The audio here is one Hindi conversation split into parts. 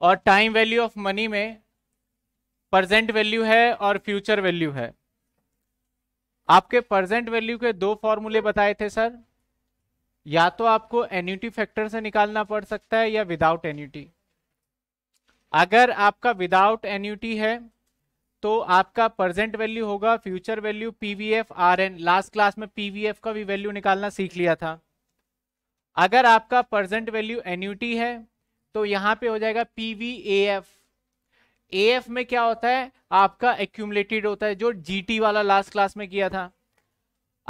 और टाइम वैल्यू ऑफ मनी में प्रजेंट वैल्यू है और फ्यूचर वैल्यू है आपके प्रजेंट वैल्यू के दो फॉर्मूले बताए थे सर या तो आपको एन्यूटी फैक्टर से निकालना पड़ सकता है या विदाउट एन्यूटी अगर आपका विदाउट एन्यूटी है तो आपका प्रेजेंट वैल्यू होगा future value PVF RN last class में पीवीएफ का भी वैल्यू निकालना सीख लिया था अगर आपका प्रेजेंट वैल्यू एन्यूटी है तो यहां पे हो जाएगा एफ एफ में क्या होता है आपका एक्यूमलेटेड होता है जो जीटी वाला लास्ट क्लास में किया था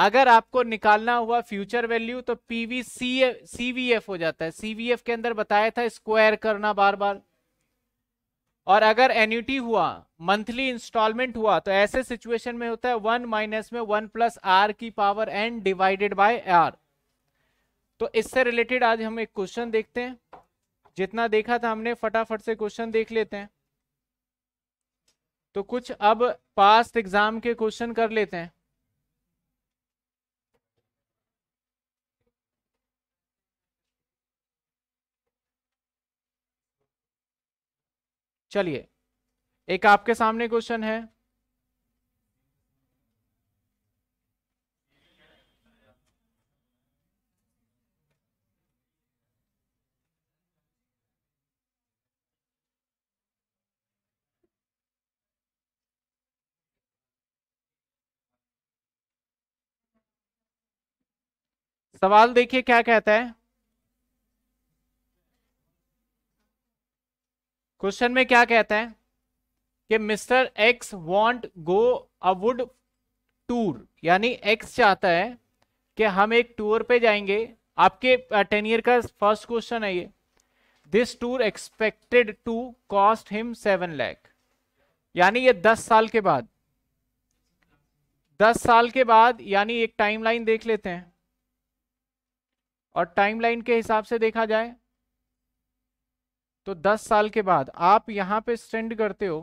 अगर आपको निकालना हुआ फ्यूचर वैल्यू तो पीवी सीवीएफ हो जाता है सीवीएफ के अंदर बताया था स्क्वायर करना बार बार और अगर एन्यूटी हुआ मंथली इंस्टॉलमेंट हुआ तो ऐसे सिचुएशन में होता है वन माइनस में वन प्लस आर की power N divided by R तो इससे रिलेटेड आज हम एक क्वेश्चन देखते हैं जितना देखा था हमने फटाफट से क्वेश्चन देख लेते हैं तो कुछ अब पास्ट एग्जाम के क्वेश्चन कर लेते हैं चलिए एक आपके सामने क्वेश्चन है सवाल देखिए क्या कहता है क्वेश्चन में क्या कहता है कि mister X want go a world tour यानी एक्स चाहता है कि हम एक टूर पे जाएंगे आपके टेन ईयर का फर्स्ट क्वेश्चन है ये this tour expected to cost him seven lakh यानी ये दस साल के बाद दस साल के बाद यानी एक टाइमलाइन देख लेते हैं और टाइमलाइन के हिसाब से देखा जाए तो 10 साल के बाद आप यहां पे स्टेंड करते हो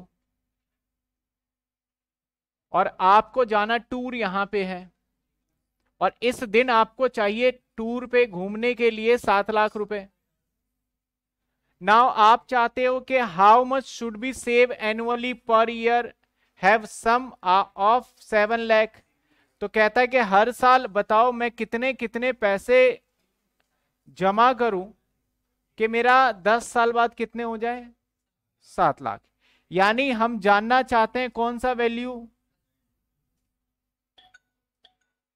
और आपको जाना टूर यहां पे है और इस दिन आपको चाहिए टूर पे घूमने के लिए सात लाख रुपए नाउ आप चाहते हो कि how much should be save annually per year have sum of seven lakh तो कहता है कि हर साल बताओ मैं कितने कितने पैसे जमा करूं कि मेरा 10 साल बाद कितने हो जाए सात लाख यानी हम जानना चाहते हैं कौन सा वैल्यू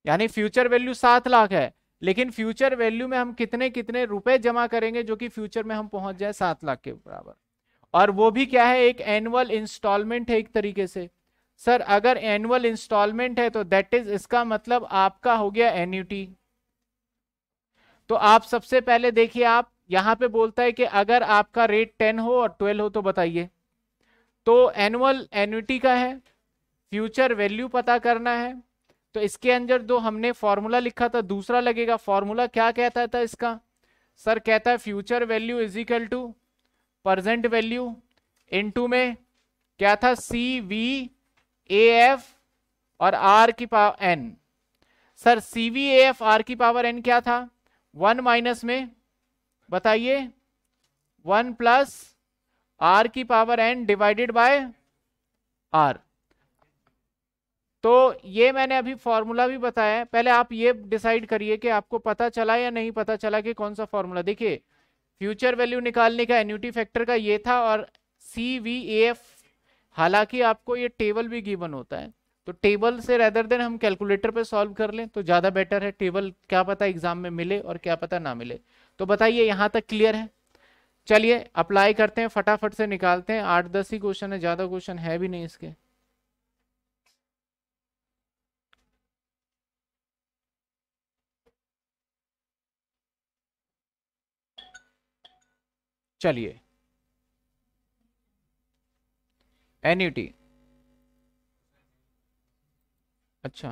यानी फ्यूचर वैल्यू सात लाख है लेकिन फ्यूचर वैल्यू में हम कितने कितने रुपए जमा करेंगे जो कि फ्यूचर में हम पहुंच जाए सात लाख के बराबर और वो भी क्या है एक एनुअल इंस्टॉलमेंट है एक तरीके से सर अगर एनुअल इंस्टॉलमेंट है तो दैट इज इसका मतलब आपका हो गया एन्यूटी तो आप सबसे पहले देखिए आप यहां पे बोलता है कि अगर आपका रेट टेन हो और ट्वेल्व हो तो बताइए तो एनुअल एन्यूटी का है फ्यूचर वैल्यू पता करना है तो इसके अंदर जो हमने फॉर्मूला लिखा था दूसरा लगेगा फॉर्मूला क्या कहता था इसका सर कहता है future value is equal to present value into में क्या था सी वी ए एफ और आर की power N sir C V A F R की पावर एन क्या था वन माइनस में बताइए वन प्लस आर की power N divided by R तो ये मैंने अभी फॉर्मूला भी बताया पहले आप ये डिसाइड करिए कि आपको पता चला या नहीं पता चला कि कौन सा फॉर्मूला देखिए फ्यूचर वैल्यू निकालने का एन्यूटी फैक्टर का ये था और सी वी ए एफ हालांकि आपको ये टेबल भी गिवन होता है तो टेबल से रेदर देन हम कैलकुलेटर पे सॉल्व कर लें तो ज़्यादा बेटर है टेबल क्या पता एग्जाम में मिले और क्या पता ना मिले तो बताइए यहाँ तक क्लियर है चलिए अप्लाई करते हैं फटाफट से निकालते हैं आठ दस ही क्वेश्चन है ज़्यादा क्वेश्चन है भी नहीं इसके चलिए एनयूटी अच्छा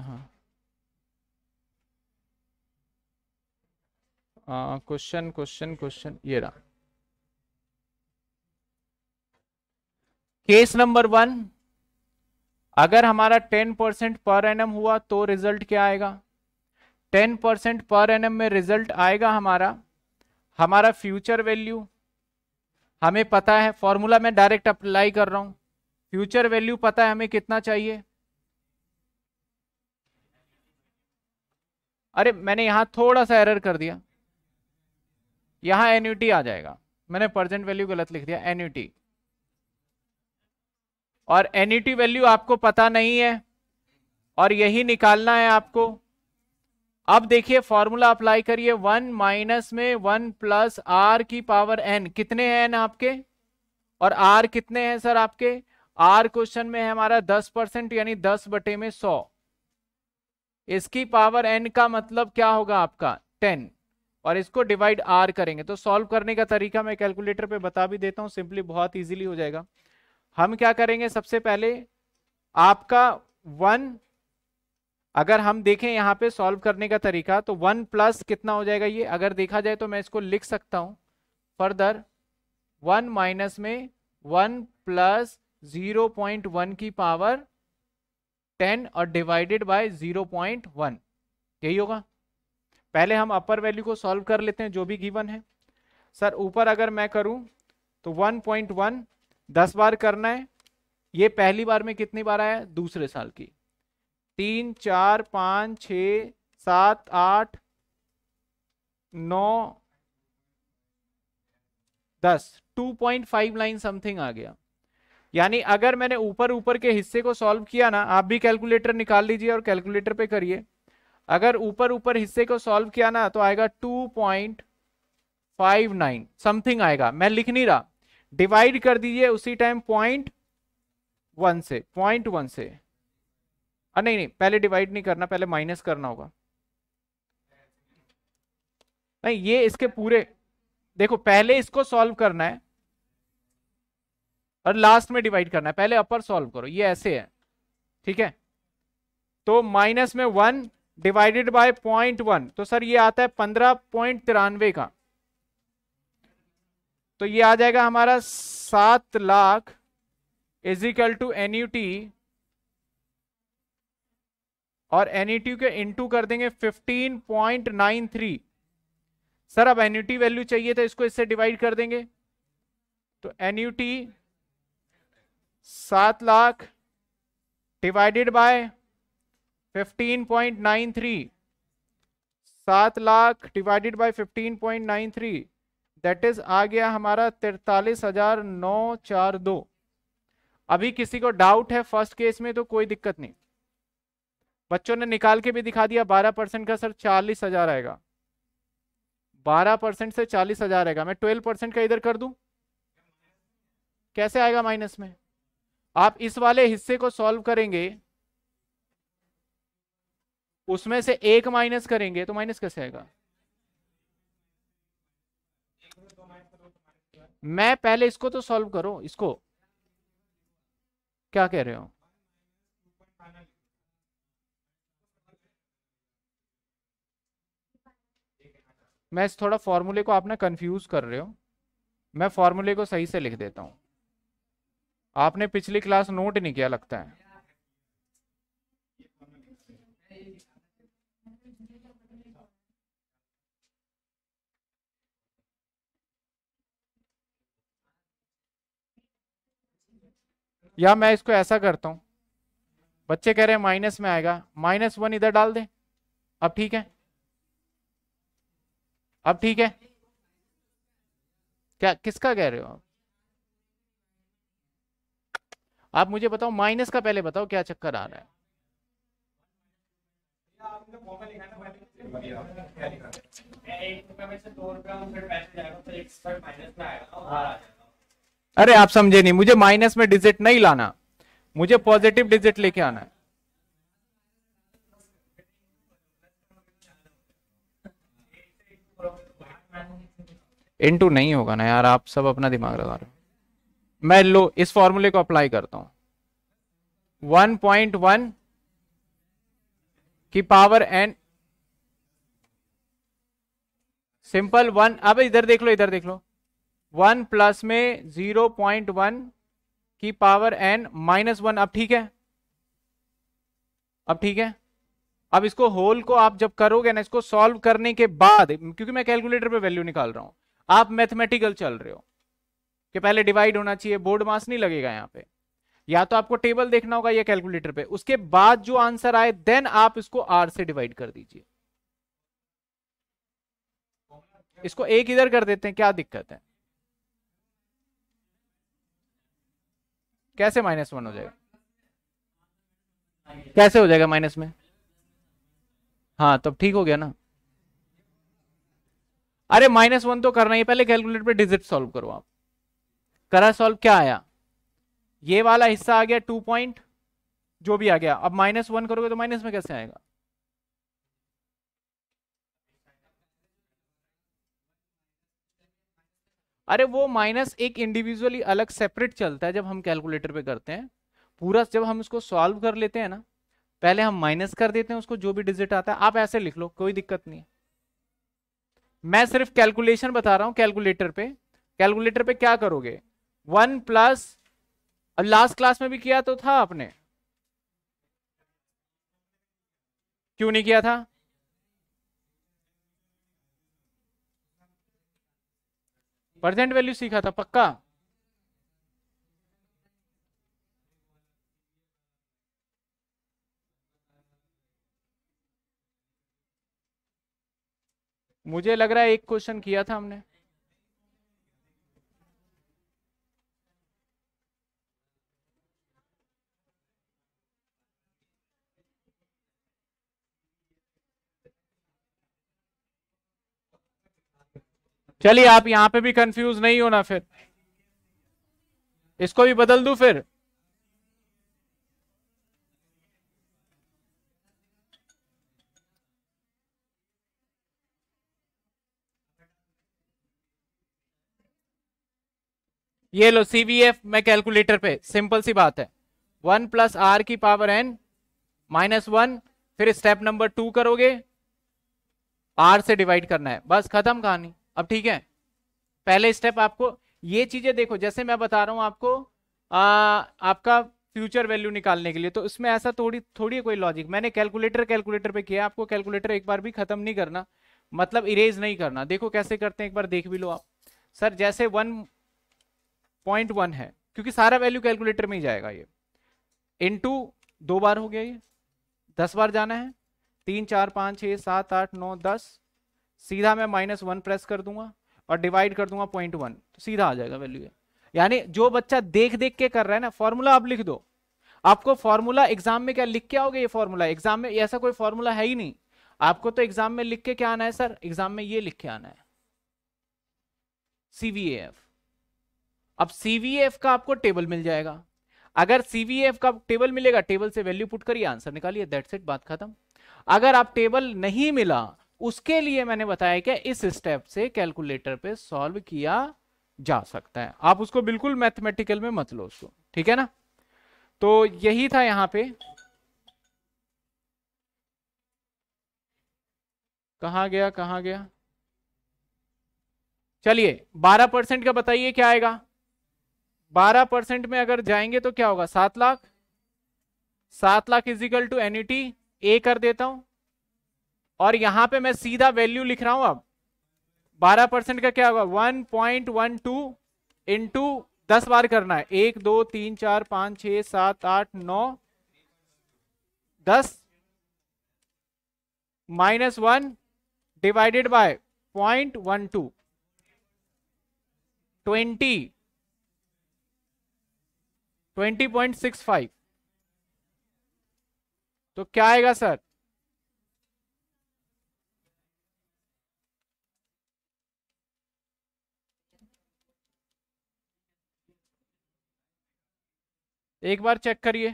हाँ क्वेश्चन क्वेश्चन क्वेश्चन ये रहा केस नंबर वन अगर हमारा टेन परसेंट पर एनएम हुआ तो रिजल्ट क्या आएगा टेन परसेंट पर एनम में रिजल्ट आएगा हमारा हमारा फ्यूचर वैल्यू हमें पता है फॉर्मूला मैं डायरेक्ट अप्लाई कर रहा हूं फ्यूचर वैल्यू पता है हमें कितना चाहिए अरे मैंने यहां थोड़ा सा एरर कर दिया यहां एन्यूटी आ जाएगा मैंने प्रजेंट वैल्यू गलत लिख दिया एन्यूटी और एन्यूटी वैल्यू आपको पता नहीं है और यही निकालना है आपको अब देखिए फॉर्मूला अप्लाई करिए वन माइनस में वन प्लस आर की पावर एन कितने हैं एन आपके और आर कितने हैं सर आपके आर क्वेश्चन में है हमारा दस परसेंट यानी दस बटे में सौ इसकी पावर एन का मतलब क्या होगा आपका टेन और इसको डिवाइड आर करेंगे तो सॉल्व करने का तरीका मैं कैलकुलेटर पे बता भी देता हूँ सिंपली बहुत इजीली हो जाएगा हम क्या करेंगे सबसे पहले आपका वन अगर हम देखें यहाँ पे सॉल्व करने का तरीका तो वन प्लस कितना हो जाएगा ये अगर देखा जाए तो मैं इसको लिख सकता हूँ फर्दर वन माइनस में one plus zero point one की पावर टेन और divided by zero point one यही होगा पहले हम अपर वैल्यू को सॉल्व कर लेते हैं जो भी गिवन है सर ऊपर अगर मैं करूं तो वन पॉइंट वन दस बार करना है ये पहली बार में कितनी बार आया दूसरे साल की तीन चार पाँच छ सात आठ नौ दस two point five line something आ गया यानी अगर मैंने ऊपर ऊपर के हिस्से को सॉल्व किया ना आप भी कैलकुलेटर निकाल लीजिए और कैलकुलेटर पे करिए अगर ऊपर ऊपर हिस्से को सॉल्व किया ना तो आएगा 2.59 समथिंग आएगा मैं लिख नहीं रहा डिवाइड कर दीजिए उसी टाइम पॉइंट वन से पॉइंट वन से आ, नहीं नहीं पहले डिवाइड नहीं करना पहले माइनस करना होगा नहीं ये इसके पूरे देखो पहले इसको सॉल्व करना है और लास्ट में डिवाइड करना है पहले अपर सॉल्व करो ये ऐसे है ठीक है तो माइनस में one divided by point one तो सर ये आता है पंद्रह पॉइंट तिरानवे का तो ये आ जाएगा हमारा सात लाख इजिकल टू टी और एनयूटी के इनटू कर देंगे fifteen point nine three sir अब एनयूटी वैल्यू चाहिए था तो इसको इससे डिवाइड कर देंगे तो एनयूटी सात lakh divided by fifteen point nine three सात lakh divided by three that is आ गया हमारा तिरतालीस हजार नौ चार दो अभी किसी को डाउट है फर्स्ट केस में तो कोई दिक्कत नहीं बच्चों ने निकाल के भी दिखा दिया बारह परसेंट का सर चालीस हजार आएगा बारह परसेंट से चालीस हजार आएगा मैं ट्वेल्व परसेंट का इधर कर दूं कैसे आएगा माइनस में आप इस वाले हिस्से को सॉल्व करेंगे उसमें से एक माइनस करेंगे तो माइनस कैसे आएगा मैं पहले इसको तो सॉल्व करो इसको क्या कह रहे हो मैं इस थोड़ा फॉर्मूले को आप ना कंफ्यूज कर रहे हो मैं फॉर्मूले को सही से लिख देता हूं आपने पिछली क्लास नोट नहीं किया लगता है या मैं इसको ऐसा करता हूं बच्चे कह रहे हैं माइनस में आएगा माइनस वन इधर डाल दे अब ठीक है अब ठीक है क्या किसका कह रहे हो आप आप मुझे बताओ माइनस का पहले बताओ क्या चक्कर आ रहा है अरे आप समझे नहीं मुझे माइनस में डिजिट नहीं लाना मुझे पॉजिटिव डिजिट लेके आना है इनटू नहीं होगा ना यार आप सब अपना दिमाग लगा रहे हो मैं लो इस फॉर्मूले को अप्लाई करता हूं 1.1 की पावर एन सिंपल वन अब इधर देख लो इधर देख लो वन प्लस में जीरो पॉइंट वन की पावर एन माइनस वन अब ठीक है अब ठीक है अब इसको होल को आप जब करोगे ना इसको सॉल्व करने के बाद क्योंकि मैं कैलकुलेटर पे वैल्यू निकाल रहा हूं आप मैथमेटिकल चल रहे हो कि पहले डिवाइड होना चाहिए बोर्ड मास नहीं लगेगा यहाँ पे या तो आपको टेबल देखना होगा या कैलकुलेटर पे उसके बाद जो आंसर आए देन आप इसको आर से डिवाइड कर दीजिए इसको एक इधर कर देते हैं क्या दिक्कत है कैसे माइनस वन हो जाएगा कैसे हो जाएगा माइनस में हाँ तब ठीक हो गया ना अरे माइनस वन तो करना ही पहले कैलकुलेटर पे डिजिट सॉल्व करो आप करा सॉल्व क्या आया ये वाला हिस्सा आ गया टू पॉइंट जो भी आ गया अब माइनस वन करोगे तो माइनस में कैसे आएगा अरे वो माइनस एक इंडिविजुअली अलग सेपरेट चलता है जब हम कैलकुलेटर पे करते हैं पूरा जब हम उसको सॉल्व कर लेते हैं ना पहले हम माइनस कर देते हैं उसको जो भी डिजिट आता है आप ऐसे लिख लो कोई दिक्कत नहीं है मैं सिर्फ कैलकुलेशन बता रहा हूँ कैलकुलेटर पे कैलकुलेटर पे क्या करोगे वन प्लस अब लास्ट क्लास में भी किया तो था आपने क्यों नहीं किया था परसेंट वैल्यू सीखा था पक्का मुझे लग रहा है एक क्वेश्चन किया था हमने चलिए आप यहां पे भी कंफ्यूज नहीं होना फिर इसको भी बदल दू फिर ये लो सीवीएफ में कैलकुलेटर पे सिंपल सी बात है वन प्लस आर की पावर एन माइनस वन फिर स्टेप नंबर टू करोगे आर से डिवाइड करना है बस खत्म कहानी अब ठीक है पहले स्टेप आपको ये चीजें देखो जैसे मैं बता रहा हूं आपको आ, आपका फ्यूचर वैल्यू निकालने के लिए तो इसमें ऐसा थोड़ी थोड़ी कोई लॉजिक मैंने कैलकुलेटर कैलकुलेटर पे किया आपको कैलकुलेटर एक बार भी खत्म नहीं करना मतलब इरेज नहीं करना देखो कैसे करते हैं एक बार देख भी लो आप सर जैसे वन पॉइंट वन है क्योंकि सारा वैल्यू कैलकुलेटर में ही जाएगा ये टू दो बार हो गया ये दस बार जाना है तीन चार पाँच छः सात आठ नौ दस सीधा मैं माइनस वन प्रेस कर दूंगा और डिवाइड कर दूंगा पॉइंट वन तो सीधा आ जाएगा वैल्यू यानी जो बच्चा देख देख के कर रहा है ना फॉर्मूला आप लिख दो आपको फॉर्मूला एग्जाम में क्या लिख के आओगे ये फॉर्मूला एग्जाम में ऐसा कोई फॉर्मूला है ही नहीं आपको तो एग्जाम में लिख के क्या आना है सर एग्जाम में ये लिख के आना है सीवीएफ अब सीवीएफ का आपको टेबल मिल जाएगा अगर सीवीएफ का टेबल मिलेगा टेबल से वैल्यू पुट करिए आंसर निकालिए दैट्स इट बात खत्म अगर आप टेबल नहीं मिला उसके लिए मैंने बताया कि इस स्टेप से कैलकुलेटर पे सॉल्व किया जा सकता है आप उसको बिल्कुल मैथमेटिकल में मत लो उसको ठीक है ना तो यही था यहां पे कहा गया कहा गया चलिए 12 परसेंट का बताइए क्या आएगा 12 परसेंट में अगर जाएंगे तो क्या होगा सात लाख सात lakh equal to annuity a कर देता हूं और यहां पे मैं सीधा वैल्यू लिख रहा हूं अब 12 परसेंट का क्या होगा 1.12 पॉइंट वन टू इंटू दस बार करना है एक दो तीन चार पांच छ सात आठ नौ दस minus one divided by point one two twenty twenty point six five तो क्या आएगा सर एक बार चेक करिए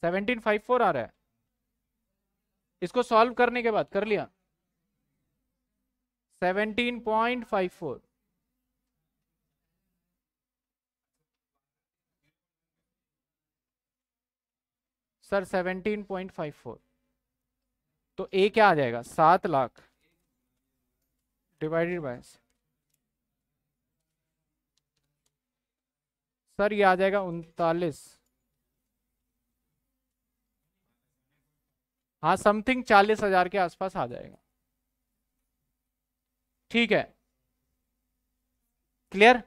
सेवनटीन फाइव फोर आ रहा है इसको सॉल्व करने के बाद कर लिया seventeen point five four sir seventeen point five four तो ए क्या आ जाएगा सात लाख डिवाइडेड बाय सर ये आ जाएगा उनतालीस हाँ समथिंग चालीस हजार के आसपास आ जाएगा ठीक है क्लियर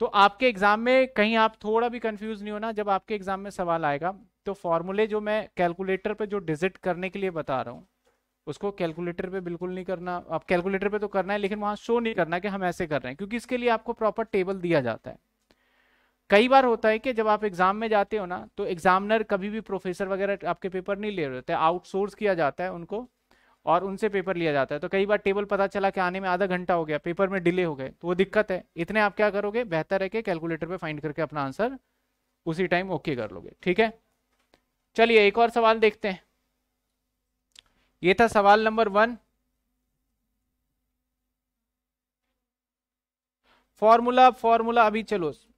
तो आपके एग्जाम में कहीं आप थोड़ा भी कंफ्यूज नहीं होना जब आपके एग्जाम में सवाल आएगा तो फॉर्मूले जो मैं कैलकुलेटर पे जो डिजिट करने के लिए बता रहा हूँ उसको कैलकुलेटर पे बिल्कुल नहीं करना आप कैलकुलेटर पे तो करना है लेकिन वहां शो नहीं करना कि हम ऐसे कर रहे हैं क्योंकि इसके लिए आपको प्रॉपर टेबल दिया जाता है कई बार होता है कि जब आप एग्जाम में जाते हो ना तो एग्जामिनर कभी भी प्रोफेसर वगैरह आपके पेपर नहीं ले रहे होते आउटसोर्स किया जाता है उनको और उनसे पेपर लिया जाता है तो कई बार टेबल पता चला कि आने में आधा घंटा हो गया पेपर में डिले हो गए तो वो दिक्कत है इतने आप क्या करोगे बेहतर है कि कैलकुलेटर पे फाइंड करके अपना आंसर उसी टाइम ओके कर लोगे ठीक है चलिए एक और सवाल देखते हैं ये था सवाल नंबर वन फॉर्मूला फॉर्मूला अभी चलो